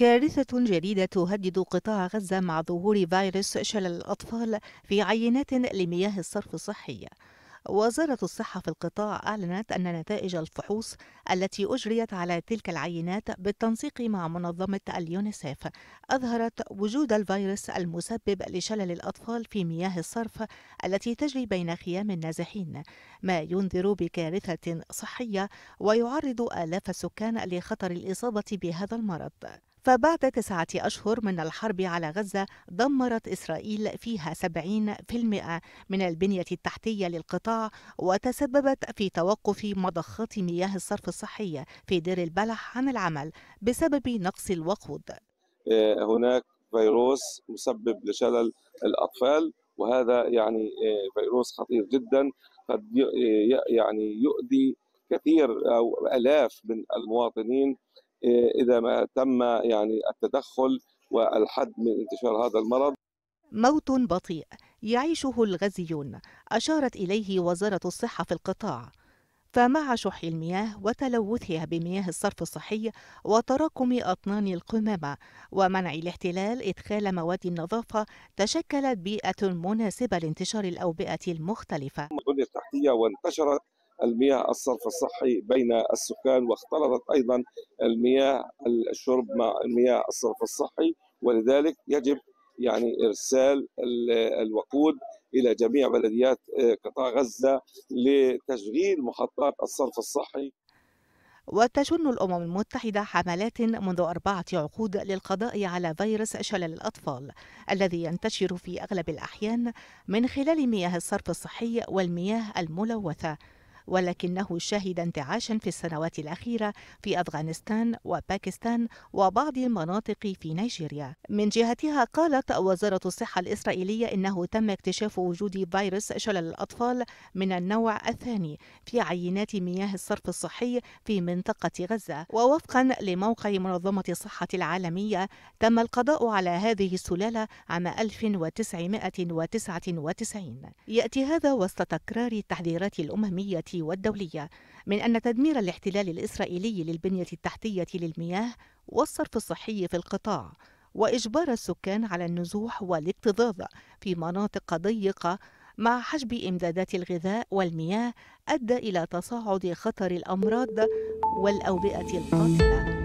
كارثة جديدة تهدد قطاع غزة مع ظهور فيروس شلل الأطفال في عينات لمياه الصرف الصحي وزارة الصحة في القطاع أعلنت أن نتائج الفحوص التي أجريت على تلك العينات بالتنسيق مع منظمة اليونيسف أظهرت وجود الفيروس المسبب لشلل الأطفال في مياه الصرف التي تجري بين خيام النازحين ما ينذر بكارثة صحية ويعرض آلاف السكان لخطر الإصابة بهذا المرض فبعد تسعة أشهر من الحرب على غزة دمرت إسرائيل فيها 70% من البنية التحتية للقطاع وتسببت في توقف مضخات مياه الصرف الصحية في دير البلح عن العمل بسبب نقص الوقود آه، هناك فيروس مسبب لشلل الأطفال وهذا يعني آه، فيروس خطير جدا قد آه، يعني يؤذي كثير أو ألاف من المواطنين إيه، اذا ما تم يعني التدخل والحد من انتشار هذا المرض موت بطيء يعيشه الغزيون اشارت اليه وزاره الصحه في القطاع فمع شح المياه وتلوثها بمياه الصرف الصحي وتراكم أطنان القمامة ومنع الاحتلال إدخال مواد النظافة تشكلت بيئة مناسبة لانتشار الأوبئة المختلفة. التحتية وانتشرت المياه الصرف الصحي بين السكان واختلطت ايضا المياه الشرب مع المياه الصرف الصحي ولذلك يجب يعني ارسال الوقود الى جميع بلديات آه، قطاع غزه لتشغيل محطات الصرف الصحي وتشن الأمم المتحدة حملات منذ أربعة عقود للقضاء على فيروس شلل الأطفال الذي ينتشر في أغلب الأحيان من خلال مياه الصرف الصحي والمياه الملوثة ولكنه شهد انتعاشا في السنوات الأخيرة في أفغانستان وباكستان وبعض المناطق في نيجيريا من جهتها قالت وزارة الصحة الإسرائيلية إنه تم اكتشاف وجود فيروس شلل الأطفال من النوع الثاني في عينات مياه الصرف الصحي في منطقة غزة ووفقا لموقع منظمة الصحة العالمية تم القضاء على هذه السلالة عام 1999 يأتي هذا وسط تكرار التحذيرات الأممية والدولية من أن تدمير الاحتلال الإسرائيلي للبنية التحتية للمياه والصرف الصحي في القطاع وإجبار السكان على النزوح والاكتظاظ في مناطق ضيقة مع حجب إمدادات الغذاء والمياه أدى إلى تصاعد خطر الأمراض والأوبئة القاتلة